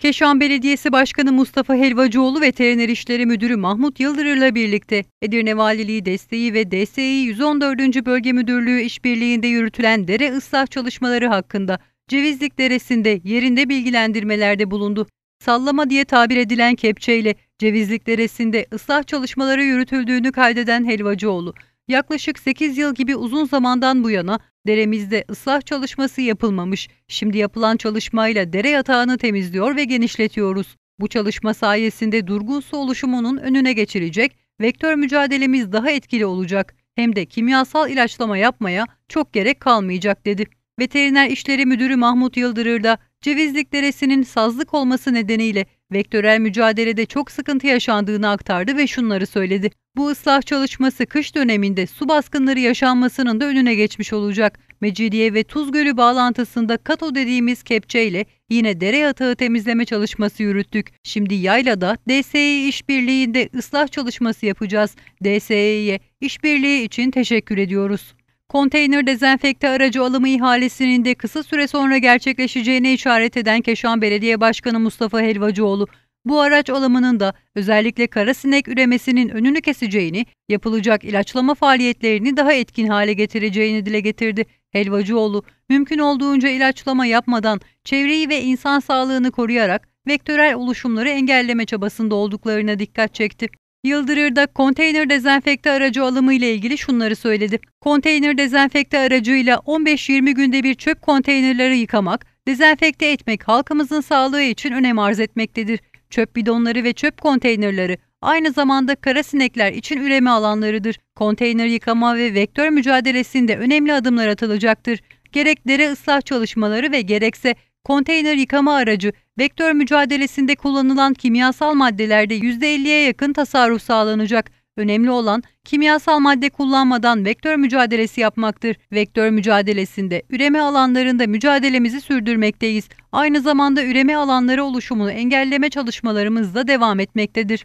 Keşan Belediyesi Başkanı Mustafa Helvacıoğlu Veteriner İşleri Müdürü Mahmut Yıldırır'la birlikte Edirne Valiliği desteği ve DSİ 114. Bölge Müdürlüğü işbirliğinde yürütülen dere ıslah çalışmaları hakkında Cevizlik Deresi'nde yerinde bilgilendirmelerde bulundu. Sallama diye tabir edilen kepçeyle Cevizlik Deresi'nde ıslah çalışmaları yürütüldüğünü kaydeden Helvacıoğlu, yaklaşık 8 yıl gibi uzun zamandan bu yana Deremizde ıslah çalışması yapılmamış. Şimdi yapılan çalışmayla dere yatağını temizliyor ve genişletiyoruz. Bu çalışma sayesinde durgun su oluşumunun önüne geçilecek, vektör mücadelemiz daha etkili olacak. Hem de kimyasal ilaçlama yapmaya çok gerek kalmayacak dedi. Veteriner İşleri Müdürü Mahmut Yıldırır da Cevizlik Deresi'nin sazlık olması nedeniyle vektörel mücadelede çok sıkıntı yaşandığını aktardı ve şunları söyledi. Bu ıslah çalışması kış döneminde su baskınları yaşanmasının da önüne geçmiş olacak. Mecidiye ve Tuzgölü bağlantısında kato dediğimiz kepçeyle yine dere atağı temizleme çalışması yürüttük. Şimdi yaylada DSE işbirliğinde ıslah çalışması yapacağız. DSE'ye işbirliği için teşekkür ediyoruz. Konteyner dezenfekte aracı alımı ihalesinin de kısa süre sonra gerçekleşeceğine işaret eden Keşan Belediye Başkanı Mustafa Helvacıoğlu, bu araç alımının da özellikle kara sinek üremesinin önünü keseceğini, yapılacak ilaçlama faaliyetlerini daha etkin hale getireceğini dile getirdi. Helvacıoğlu, mümkün olduğunca ilaçlama yapmadan çevreyi ve insan sağlığını koruyarak vektörel oluşumları engelleme çabasında olduklarına dikkat çekti. Yıldırır'da konteyner dezenfekte aracı alımı ile ilgili şunları söyledi. Konteyner dezenfekte aracıyla 15-20 günde bir çöp konteynerleri yıkamak, dezenfekte etmek halkımızın sağlığı için önem arz etmektedir. Çöp bidonları ve çöp konteynerleri aynı zamanda kara sinekler için üreme alanlarıdır. Konteyner yıkama ve vektör mücadelesinde önemli adımlar atılacaktır. Gerek dere ıslah çalışmaları ve gerekse konteyner yıkama aracı vektör mücadelesinde kullanılan kimyasal maddelerde %50'ye yakın tasarruf sağlanacak. Önemli olan kimyasal madde kullanmadan vektör mücadelesi yapmaktır. Vektör mücadelesinde üreme alanlarında mücadelemizi sürdürmekteyiz. Aynı zamanda üreme alanları oluşumunu engelleme çalışmalarımız da devam etmektedir.